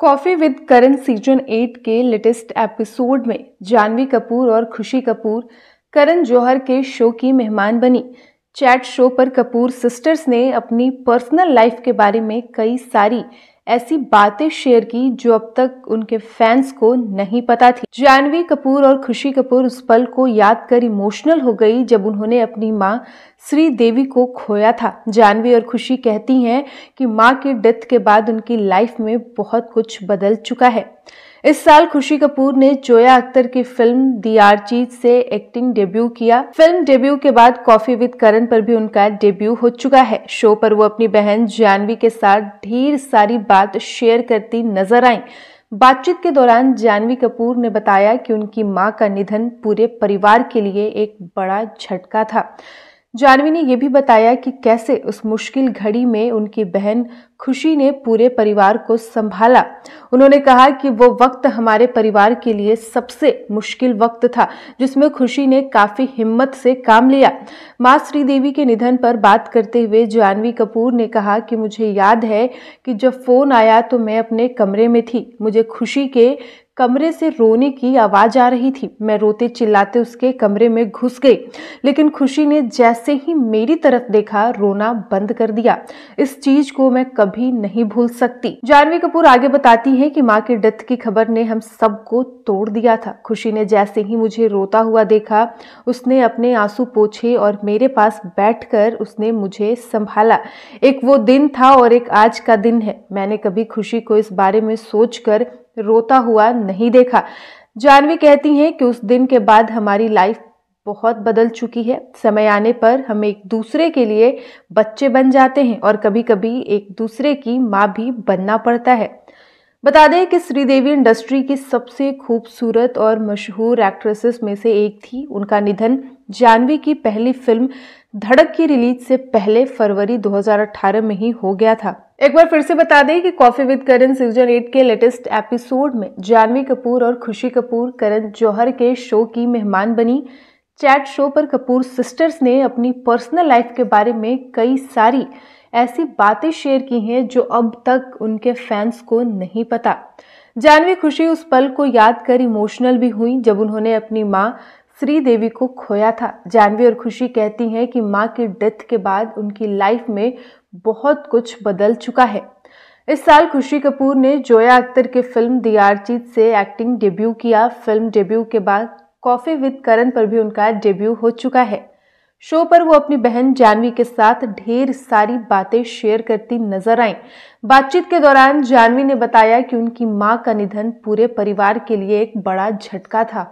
coffee with Karan season eight के latest episode में जानवी कपूर और खुशी कपूर करण जौहर के शो की मेहमान बनी चैट शो पर कपूर सिस्टर्स ने अपनी पर्सनल लाइफ के बारे में कई सारी ऐसी बातें शेयर की जो अब तक उनके फैंस को नहीं पता थी जानवी कपूर और खुशी कपूर उस पल को याद कर इमोशनल हो गई जब उन्होंने अपनी माँ श्री देवी को खोया था जानवी और खुशी कहती हैं कि माँ के डेथ के बाद उनकी लाइफ में बहुत कुछ बदल चुका है इस साल खुशी कपूर ने जोया अख्तर की फिल्म दी आरजीत से एक्टिंग डेब्यू किया फिल्म डेब्यू के बाद कॉफी विद करण पर भी उनका डेब्यू हो चुका है शो पर वो अपनी बहन जानवी के साथ ढेर सारी बात बात शेयर करती नजर आईं बातचीत के दौरान जानवी कपूर ने बताया कि उनकी मां का निधन पूरे परिवार के लिए एक बड़ा झटका था जानवी ने यह भी बताया कि कैसे उस मुश्किल घड़ी में उनकी बहन खुशी ने पूरे परिवार को संभाला उन्होंने कहा कि वो वक्त हमारे परिवार के लिए सबसे मुश्किल वक्त था जिसमें खुशी ने काफी हिम्मत से काम लिया माँ श्रीदेवी के निधन पर बात करते हुए जानवी कपूर ने कहा कि मुझे याद है कि जब फोन आया तो मैं अपने कमरे में थी मुझे खुशी के कमरे से रोने की आवाज़ आ रही थी मैं रोते चिल्लाते उसके कमरे में घुस गई लेकिन खुशी ने जैसे ही मेरी तरफ देखा रोना बंद कर दिया इस चीज़ को मैं कभी कभी नहीं भूल सकती जानवी कपूर आगे बताती है कि माँ की डेथ की खबर ने हम सबको तोड़ दिया था खुशी ने जैसे ही मुझे रोता हुआ देखा उसने अपने आंसू पोछे और मेरे पास बैठकर उसने मुझे संभाला एक वो दिन था और एक आज का दिन है मैंने कभी खुशी को इस बारे में सोचकर रोता हुआ नहीं देखा जानवी कहती हैं कि उस दिन के बाद हमारी लाइफ बहुत बदल चुकी है समय आने पर हम एक दूसरे के लिए बच्चे बन जाते हैं और कभी कभी एक दूसरे की माँ भी बनना पड़ता है बता दें कि श्रीदेवी इंडस्ट्री की सबसे खूबसूरत और मशहूर एक्ट्रेसेस में से एक थी उनका निधन जानवी की पहली फिल्म धड़क की रिलीज से पहले फरवरी 2018 में ही हो गया था एक बार फिर से बता दें कि coffee with Karan season eight के लेटेस्ट एपिसोड में जानवी कपूर और खुशी कपूर करण जौहर के शो की मेहमान बनी चैट शो पर कपूर सिस्टर्स ने अपनी पर्सनल लाइफ के बारे में कई सारी ऐसी बातें शेयर की हैं जो अब तक उनके फैंस को नहीं पता जानवी खुशी उस पल को याद कर इमोशनल भी हुई जब उन्होंने अपनी माँ श्रीदेवी को खोया था जानवी और खुशी कहती हैं कि माँ की डेथ के बाद उनकी लाइफ में बहुत कुछ बदल चुका है इस साल खुशी कपूर ने जोया अख्तर की फिल्म दियारजीत से एक्टिंग डेब्यू किया फिल्म डेब्यू के बाद कॉफ़ी विद करण पर भी उनका डेब्यू हो चुका है शो पर वो अपनी बहन जानवी के साथ ढेर सारी बातें शेयर करती नजर आई बातचीत के दौरान जानवी ने बताया कि उनकी मां का निधन पूरे परिवार के लिए एक बड़ा झटका था